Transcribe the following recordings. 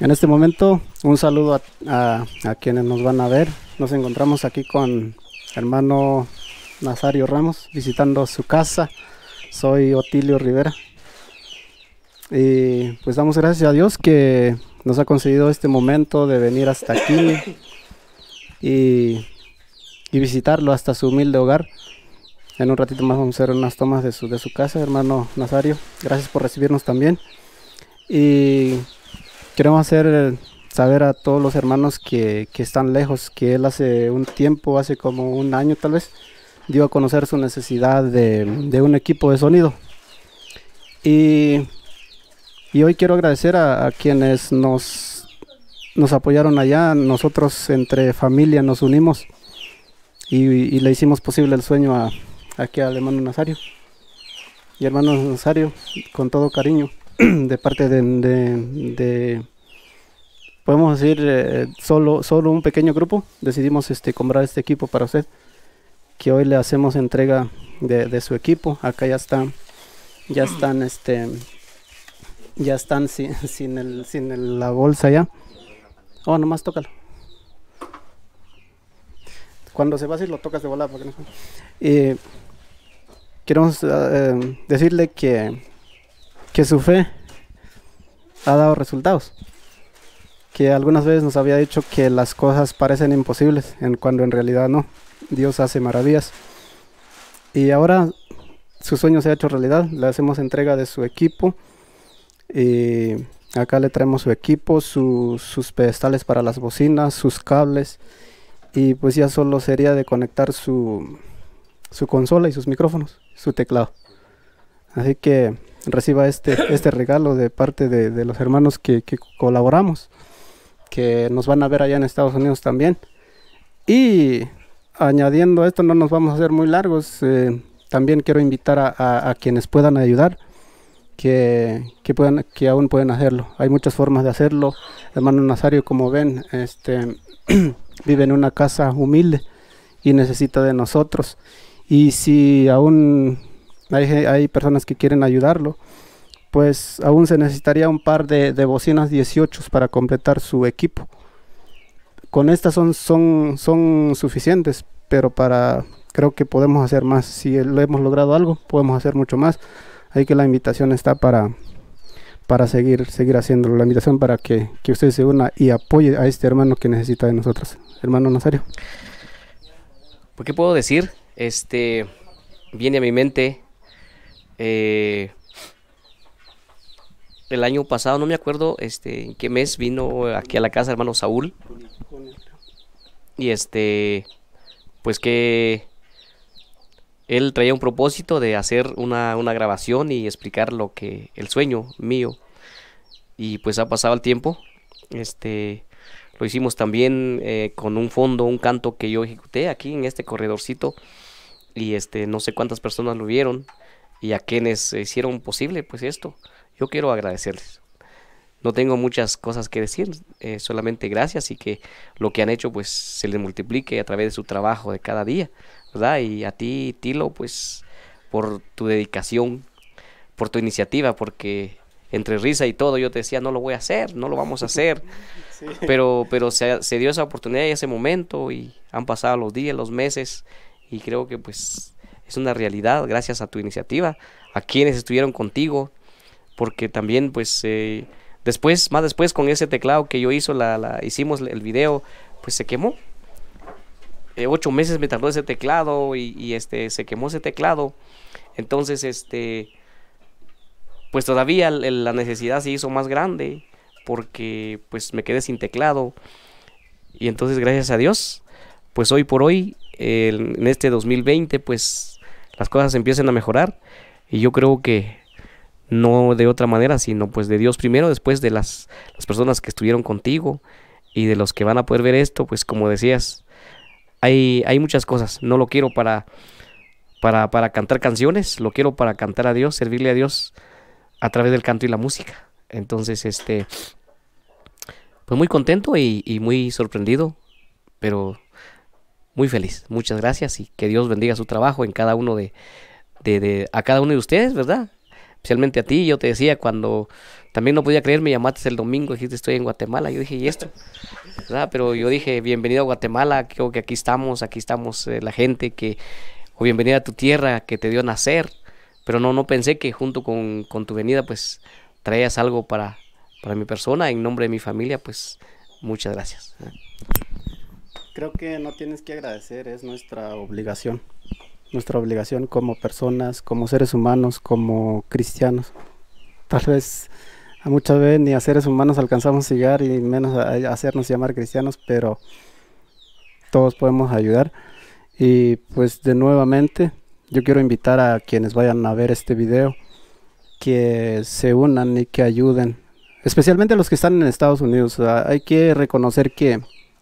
En este momento, un saludo a, quienes nos van a ver. Nos encontramos aquí con hermano Nazario Ramos visitando su casa. Soy Otilio Rivera. Y pues damos gracias a Dios que nos ha concedido este momento de venir hasta aquí y, visitarlo hasta su humilde hogar. En un ratito más vamos a hacer unas tomas de su, de su casa, hermano Nazario. Gracias por recibirnos también. Y queremos hacer eh, saber a todos los hermanos que, están lejos, que él hace un tiempo, hace como un año tal vez, dio a conocer su necesidad de, un equipo de sonido. Y, hoy quiero agradecer a, quienes nos, nos apoyaron allá, nosotros entre familia nos unimos y, le hicimos posible el sueño a, aquí al hermano Nazario. Y hermano Nazario, con todo cariño, de parte de, podemos decir, eh, solo, solo un pequeño grupo decidimos este, comprar este equipo para usted, que hoy le hacemos entrega de, su equipo. Acá ya está, ya están, este, ya están sin, sin, el, sin la bolsa ya. Oh, nomás tócalo. Cuando se va a lo tocas de volar Porque no... Y eh, queremos eh, decirle que que su fe ha dado resultados. Que algunas veces nos había dicho que las cosas parecen imposibles, cuando en realidad no. Dios hace maravillas. Y ahora su sueño se ha hecho realidad. Le hacemos entrega de su equipo. Y acá le traemos su equipo, sus pedestales para las bocinas, sus cables. Y pues ya solo sería de conectar su consola y sus micrófonos, su teclado. Así que reciba este, este regalo de parte de, los hermanos que, colaboramos, que nos van a ver allá en Estados Unidos también. Y añadiendo esto, no nos vamos a hacer muy largos, eh, también quiero invitar a, quienes puedan ayudar. Que, que, puedan, que aún pueden hacerlo. Hay muchas formas de hacerlo. Hermano Nazario, como ven, este, vive en una casa humilde y necesita de nosotros. Y si aún hay, personas que quieren ayudarlo, pues aún se necesitaría un par de, bocinas 18 para completar su equipo. Con estas son, son, son suficientes, pero para creo que podemos hacer más. Si lo hemos logrado algo, podemos hacer mucho más. Ahí que la invitación está para, para seguir, seguir haciéndolo. La invitación para que, que usted se una y apoye a este hermano que necesita de nosotros. Hermano Nazario. ¿Por pues, ¿qué puedo decir? Este, viene a mi mente eh, el año pasado, no me acuerdo este, en qué mes vino aquí a la casa hermano Saúl. Y este, pues que él traía un propósito de hacer una, grabación y explicar lo que, el sueño mío. Y pues ha pasado el tiempo. Este, lo hicimos también eh, con un fondo, un canto que yo ejecuté aquí en este corredorcito. Y este, no sé cuántas personas lo vieron y a quienes hicieron posible pues esto. Yo quiero agradecerles. No tengo muchas cosas que decir, eh, solamente gracias y que lo que han hecho pues se les multiplique a través de su trabajo de cada día, ¿verdad? Y a ti, Tilo, pues por tu dedicación, por tu iniciativa, porque entre risa y todo yo te decía, no lo voy a hacer, no lo vamos a hacer. Pero, pero se, se dio esa oportunidad y ese momento y han pasado los días, los meses y creo que pues es una realidad gracias a tu iniciativa, a quienes estuvieron contigo, porque también pues eh, después, más después con ese teclado que yo hizo, la, hicimos el video, pues se quemó. Eh, ocho meses me tardó ese teclado y, este, se quemó ese teclado. Entonces, este, pues todavía la necesidad se hizo más grande porque pues me quedé sin teclado. Y entonces, gracias a Dios, pues hoy por hoy, en este 2020, pues las cosas empiecen a mejorar. Y yo creo que no de otra manera, sino pues de Dios primero, después de las, personas que estuvieron contigo y de los que van a poder ver esto, pues como decías, hay, hay muchas cosas. No lo quiero para, para, para cantar canciones, lo quiero para cantar a Dios, servirle a Dios a través del canto y la música. Entonces, este, pues muy contento y, y muy sorprendido, pero muy feliz. Muchas gracias y que Dios bendiga su trabajo en cada uno de, a cada uno de ustedes, ¿verdad? Especialmente a ti, yo te decía cuando también no podía creer, me llamaste el domingo, y dijiste estoy en Guatemala, yo dije, ¿y esto? ¿verdad? Pero yo dije, bienvenido a Guatemala, creo que aquí estamos, aquí estamos eh, la gente que, o bienvenida a tu tierra que te dio nacer, pero no, no pensé que junto con, tu venida pues traías algo para, para mi persona, en nombre de mi familia, pues muchas gracias creo que no tienes que agradecer, es nuestra obligación. Nuestra obligación como personas, como seres humanos, como cristianos. Tal vez a muchas veces ni a seres humanos alcanzamos a llegar y menos a, a hacernos llamar cristianos, pero todos podemos ayudar. Y pues de nuevamente, yo quiero invitar a quienes vayan a ver este video que se unan y que ayuden, especialmente los que están en Estados Unidos. Hay que reconocer que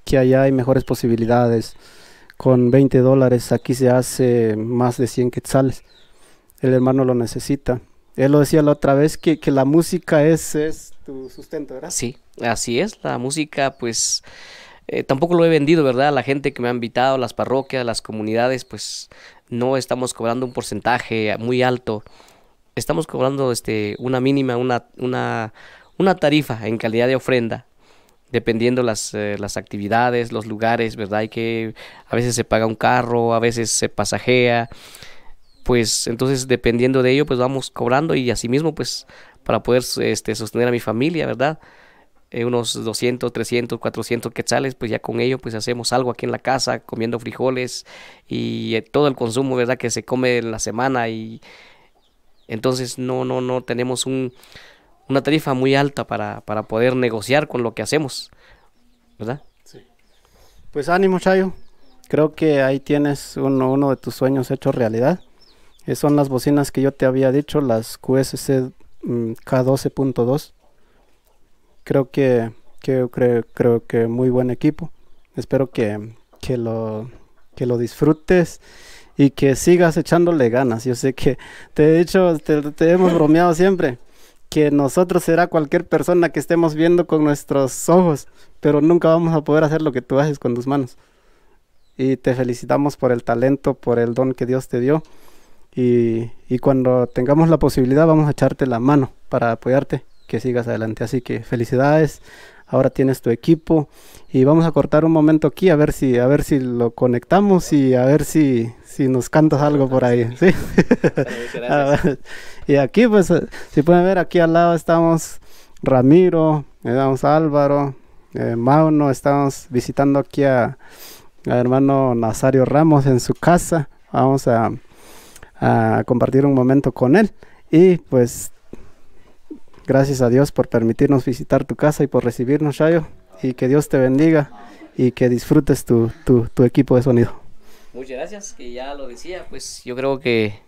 que allá hay mejores posibilidades. Con 20 dólares aquí se hace más de 100 quetzales. El hermano lo necesita. Él lo decía la otra vez que, la música es, tu sustento, ¿verdad? Sí, así es. La música, pues, eh, tampoco lo he vendido, ¿verdad? La gente que me ha invitado, las parroquias, las comunidades, pues no estamos cobrando un porcentaje muy alto. Estamos cobrando este, una mínima, una, una, una tarifa en calidad de ofrenda dependiendo las, eh, las actividades, los lugares, ¿verdad? Y que a veces se paga un carro, a veces se pasajea, pues entonces dependiendo de ello, pues vamos cobrando y asimismo, pues para poder este, sostener a mi familia, ¿verdad? Eh, unos 200, 300, 400 quetzales, pues ya con ello pues hacemos algo aquí en la casa, comiendo frijoles y eh, todo el consumo, ¿verdad? Que se come en la semana y entonces no, no, no tenemos un, una tarifa muy alta para, poder negociar con lo que hacemos, ¿verdad? Sí. Pues ánimo, Chayo. Creo que ahí tienes uno, uno de tus sueños hecho realidad. son las bocinas que yo te había dicho, las QSC mm, K12.2. Creo que, creo, que muy buen equipo. Espero que, lo, que lo disfrutes y que sigas echándole ganas. Yo sé que te he dicho, te hemos bromeado siempre, que nosotros será cualquier persona que estemos viendo con nuestros ojos, pero nunca vamos a poder hacer lo que tú haces con tus manos. Y te felicitamos por el talento, por el don que Dios te dio. Y, y cuando tengamos la posibilidad vamos a echarte la mano para apoyarte, que sigas adelante. Así que felicidades, ahora tienes tu equipo y vamos a cortar un momento aquí a ver si a ver si lo conectamos y a ver si si nos cantas algo por ahí. Ah, y aquí, pues, eh, si pueden ver, aquí al lado estamos Ramiro, eh, Álvaro, eh, Mauno, estamos visitando aquí a, hermano Nazario Ramos en su casa. Vamos a, compartir un momento con él. Y pues, gracias a Dios por permitirnos visitar tu casa y por recibirnos, Shayo. Y que Dios te bendiga y que disfrutes tu, tu equipo de sonido. Muchas gracias, que ya lo decía, pues yo creo que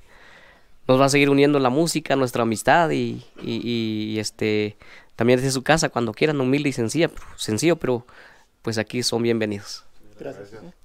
nos va a seguir uniendo la música, nuestra amistad y, y, este también desde su casa cuando quieran, humilde y sencilla, sencillo, pero pues aquí son bienvenidos. Gracias.